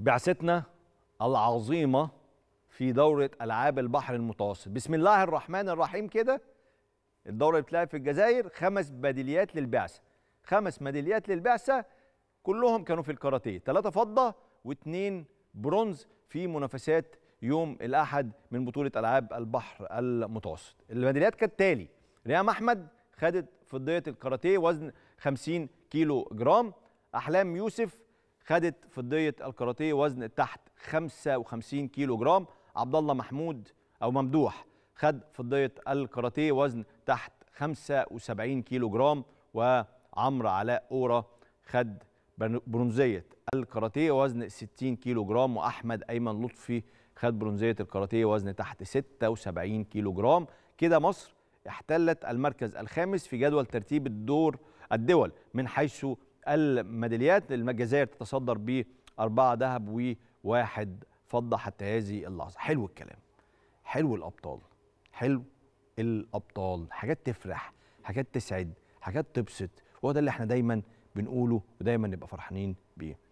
بعثتنا العظيمة في دورة ألعاب البحر المتوسط بسم الله الرحمن الرحيم كده الدورة بتلعب في الجزائر خمس بديليات للبعثة خمس ميداليات للبعثة كلهم كانوا في الكاراتيه ثلاثة فضة واثنين برونز في منافسات يوم الأحد من بطولة ألعاب البحر المتوسط الميداليات كالتالي ريام أحمد خدت فضية الكاراتيه وزن 50 كيلو جرام أحلام يوسف خدت فضيه الكاراتيه وزن تحت 55 كيلو جرام عبد الله محمود او ممدوح خد فضيه الكاراتيه وزن تحت 75 كيلو جرام وعمرو علاء اورا خد برونزيه الكاراتيه وزن 60 كيلو جرام واحمد ايمن لطفي خد برونزيه الكاراتيه وزن تحت 76 كيلو جرام كده مصر احتلت المركز الخامس في جدول ترتيب الدور الدول من حيث الميداليات الجزائر تتصدر ب أربعة ذهب و فضة حتى هذه اللحظة حلو الكلام حلو الأبطال حلو الأبطال حاجات تفرح حاجات تسعد حاجات تبسط وهو ده اللي احنا دايما بنقوله ودايما نبقى فرحانين بيه